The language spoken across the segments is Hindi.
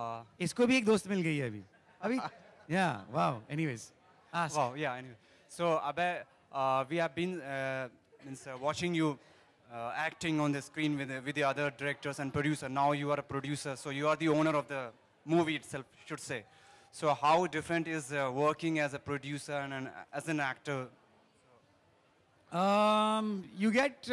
Uh, इसको भी एक दोस्त मिल गई है अभी अभी या wow wow yeah anyway so abe uh, we have been uh, watching you acting on the screen with, the other directors and producer now you are a producer so you are the owner of the movie itself should say so how different is working as a producer and as an actor um, you get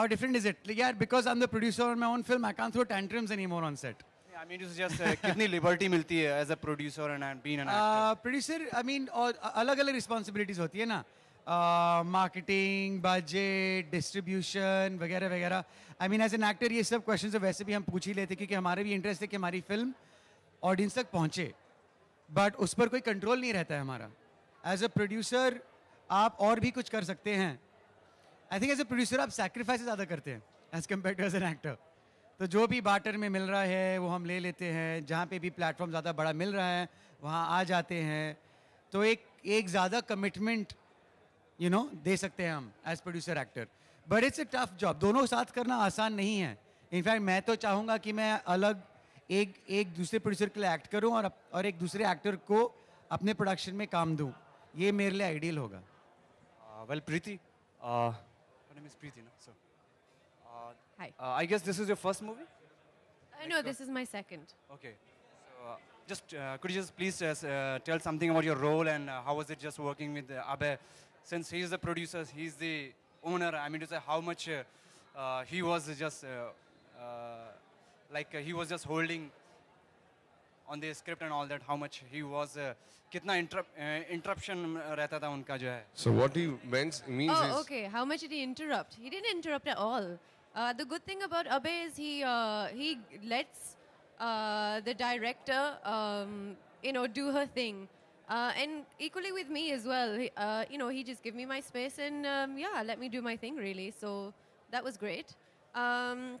how different is it yeah because i'm the producer on my own film i can't throw tantrums anymore on set I mean, to suggest uh, liberty milti hai as a producer and, and being an uh, actor? Uh, producer, I mean, और alag responsibilities hoti hai na. Marketing budget distribution वगैरह वगैरह I mean as an actor ये सब क्वेश्चन तो वैसे भी हम पूछ ही लेते क्योंकि हमारे भी इंटरेस्ट है कि हमारी फिल्म ऑडियंस तक पहुँचे बट उस पर कोई कंट्रोल नहीं रहता है हमारा एज अ प्रोड्यूसर आप और भी कुछ कर सकते हैं I think as a producer आप सेक्रीफाइस ज़्यादा करते हैं as compare to as an actor तो जो भी बाटर में मिल रहा है वो हम ले लेते हैं जहाँ पे भी प्लेटफॉर्म ज़्यादा बड़ा मिल रहा है वहाँ आ जाते हैं तो एक एक ज़्यादा कमिटमेंट यू नो दे सकते हैं हम as producer actor but it's a tough job दोनों साथ करना आसान नहीं है इनफैक्ट मैं तो चाहूँगा कि मैं अलग एक एक दूसरे प्रोड्यूसर के लिए एक्ट करूँ और और एक दूसरे एक्टर को अपने प्रोडक्शन में काम दूँ ये मेरे लिए आइडियल होगा वेल प्रीति प्रीति ना sir Uh, Hi. Uh, I guess this is your first movie? Uh, no, this is my second. Okay. So, uh, just uh, could you just please tell something about your role and how was it just working with Abe? Since he's the producer, he's the owner. I mean to say, how much he was just like he was just holding on the script and all that. How much he was कितना interruption रहता था उनका जो है. So what he means means. Oh, okay. How much did he interrupt? He didn't interrupt at all. Uh, the good thing about Abe is he uh, he lets uh, the director um, you know do her thing, uh, and equally with me as well. Uh, you know, he just give me my space and um, yeah, let me do my thing really. So that was great. Um,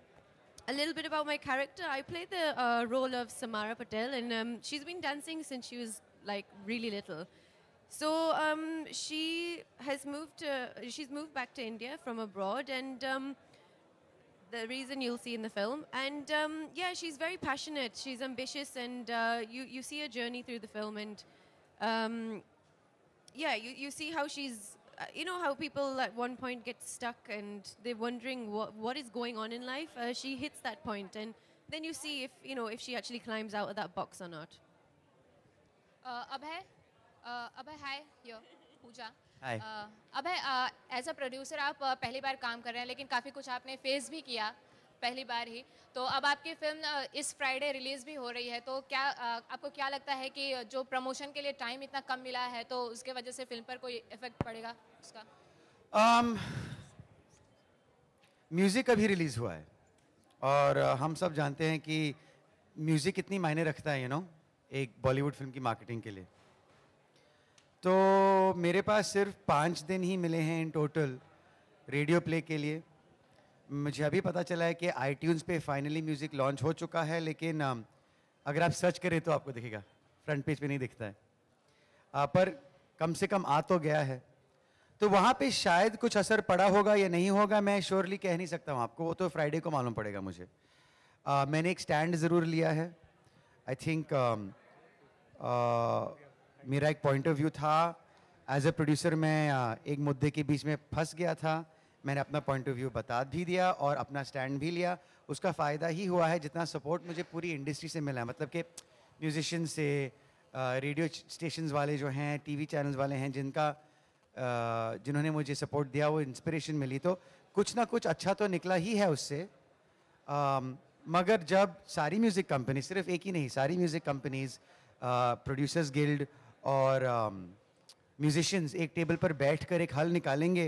a little bit about my character. I played the uh, role of Samara Patel, and um, she's been dancing since she was like really little. So um, she has moved. To, she's moved back to India from abroad, and um, the reason you'll see in the film. And um, yeah, she's very passionate. She's ambitious, and uh, you you see her journey through the film, and um, yeah, you you see how she's. Uh, you know how people at one point get stuck and they're wondering what what is going on in life. Uh, she hits that point, and then you see if you know if she actually climbs out of that box or not. Uh, Abhay, uh, Abhay, hi, here, Pooja. Hi uh, है एज अ प्रोड्यूसर आप uh, पहली बार काम कर रहे हैं लेकिन काफ़ी कुछ आपने फेस भी किया पहली बार ही तो अब आपकी फिल्म uh, इस फ्राइडे रिलीज़ भी हो रही है तो क्या आपको क्या लगता है कि जो प्रमोशन के लिए टाइम इतना कम मिला है तो उसके वजह से फिल्म पर कोई इफेक्ट पड़ेगा उसका म्यूज़िक um, अभी रिलीज़ हुआ है और हम सब जानते हैं कि म्यूज़िक इतनी मायने रखता है यू you नो know, एक बॉलीवुड फिल्म की मार्केटिंग के लिए तो मेरे पास सिर्फ पाँच दिन ही मिले हैं इन टोटल रेडियो प्ले के लिए मुझे अभी पता चला है कि आई पे फाइनली म्यूज़िक लॉन्च हो चुका है लेकिन अगर आप सर्च करें तो आपको दिखेगा फ्रंट पेज पे नहीं दिखता है आ, पर कम से कम आ तो गया है तो वहाँ पे शायद कुछ असर पड़ा होगा या नहीं होगा मैं श्योरली कह नहीं सकता हूँ आपको वो तो फ्राइडे को मालूम पड़ेगा मुझे आ, मैंने एक स्टैंड ज़रूर लिया है आई थिंक मेरा एक पॉइंट ऑफ व्यू था एज ए प्रोड्यूसर मैं एक मुद्दे के बीच में फंस गया था मैंने अपना पॉइंट ऑफ व्यू बता भी दिया और अपना स्टैंड भी लिया उसका फ़ायदा ही हुआ है जितना सपोर्ट मुझे पूरी इंडस्ट्री से मिला है मतलब कि म्यूजिशन से रेडियो स्टेशन वाले जो हैं टीवी चैनल्स वाले हैं जिनका जिन्होंने मुझे सपोर्ट दिया वो इंस्पिरेशन मिली तो कुछ ना कुछ अच्छा तो निकला ही है उससे मगर जब सारी म्यूज़िक कंपनी सिर्फ एक ही नहीं सारी म्यूज़िक कंपनीज़ प्रोड्यूसर्स गिल्ड और म्यूजिशियंस एक टेबल पर बैठ कर एक हल निकालेंगे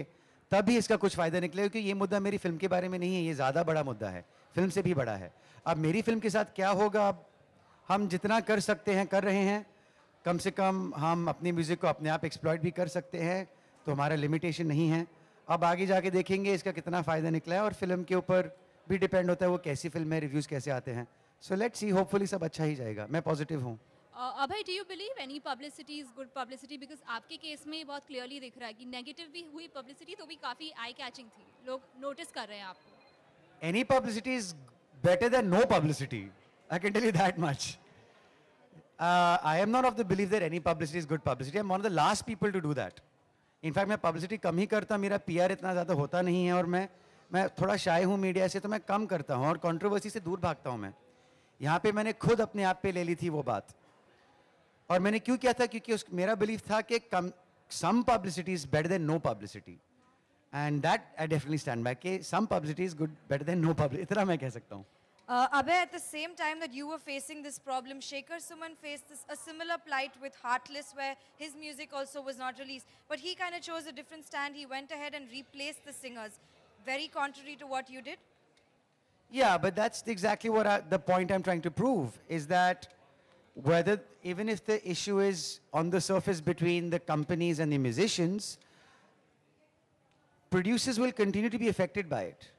तब भी इसका कुछ फ़ायदा निकलेगा क्योंकि ये मुद्दा मेरी फिल्म के बारे में नहीं है ये ज़्यादा बड़ा मुद्दा है फिल्म से भी बड़ा है अब मेरी फिल्म के साथ क्या होगा अब हम जितना कर सकते हैं कर रहे हैं कम से कम हम अपने म्यूज़िक को अपने आप एक्सप्लॉयट भी कर सकते हैं तो हमारा लिमिटेशन नहीं है अब आगे जाके देखेंगे इसका कितना फ़ायदा निकला है और फिल्म के ऊपर भी डिपेंड होता है वो कैसी फिल्म है रिव्यूज़ कैसे आते हैं सो लेट्स सी होपफुली सब अच्छा ही जाएगा मैं पॉजिटिव हूँ Abhay do you believe any publicity is good publicity because आपके केस में बहुत क्लियरली दिख रहा है कि नेगेटिव भी हुई पब्लिसिटी तो भी काफ़ी आई कैचिंग थी लोग नोटिस कर रहे हैं आपको any publicity is better than no publicity I can tell you that much I am not of the believe that any publicity is good publicity I am one of the last people to do that in fact मैं पब्लिसिटी कम ही करता मेरा पीआर इतना ज़्यादा होता नहीं है और मैं मैं थोड़ा शाय हूँ मीडिया से तो मैं कम करता हूँ और कंट्रोवर्सी से दूर भागता हूँ मैं यहाँ पे मैंने खुद अपने आप पे ले ली थी वो बात और मैंने क्यों किया था क्योंकि उस मेरा बिलीफ था कि कम some publicity is better than no publicity and that I definitely stand by कि some publicity is good better than no publicity इतना मैं कह सकता हूँ uh, अबे Abhay, at the same time that you were facing this problem, Shekhar Suman faced this, a similar plight with Heartless, where his music also was not released. But he kind of chose a different stand. He went ahead and replaced the singers, very contrary to what you did. Yeah, but that's exactly what I, the point I'm trying to prove is that whether even if the issue is on the surface between the companies and the musicians, producers will continue to be affected by it.